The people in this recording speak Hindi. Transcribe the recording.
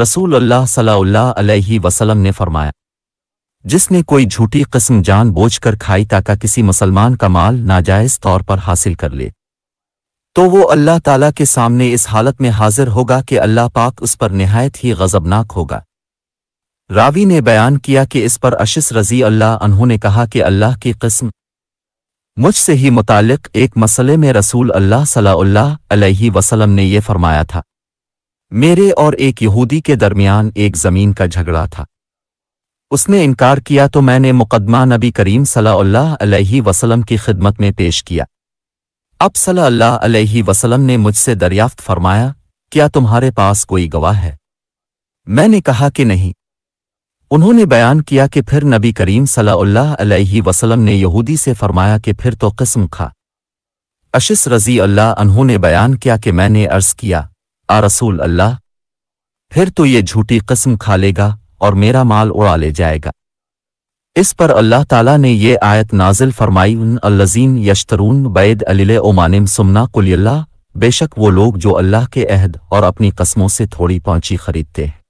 रसूल अल्लाह सल्लल्लाहु अलैहि वसल्लम ने फरमाया जिसने कोई झूठी कस्म कर खाई ताका किसी मुसलमान का माल नाजायज तौर पर हासिल कर ले तो वो अल्लाह ताला के सामने इस हालत में हाजिर होगा कि अल्लाह पाक उस पर नहायत ही गजबनाक होगा रावी ने बयान किया कि इस पर अशिस रजी अल्लाह उन्होंने कहा कि अल्लाह की किस्म मुझसे ही मुतालिक एक मसले में रसूल अल्लाह सल्लल्लाहु अलैहि वसल्लम ने यह फरमाया था मेरे और एक यहूदी के दरमियान एक ज़मीन का झगड़ा था उसने इनकार किया तो मैंने मुकदमा नबी करीम अलैहि वसल्लम की खिदमत में पेश किया अब सल्लल्लाहु अलैहि वसल्लम ने मुझसे दरियाफ्त फरमाया क्या तुम्हारे पास कोई गवाह है मैंने कहा कि नहीं उन्होंने बयान किया कि फिर नबी करीम अलैहि वसल्लम ने यहूदी से फरमाया कि फिर तो किस्म खा अशिस रजी अल्लाह उन्होंने बयान किया कि मैंने अर्ज किया आ रसूल अल्लाह फिर तो ये झूठी कसम खा लेगा और मेरा माल उड़ा ले जाएगा इस पर अल्लाह ताला ने ये आयत नाजिल फरमाई उन अल्लजीन यशतरून बैद अलिल ओमानिम सुमना कुल्ला बेशक वो लोग जो अल्लाह के अहद और अपनी कस्मों से थोड़ी पहुंची खरीदते हैं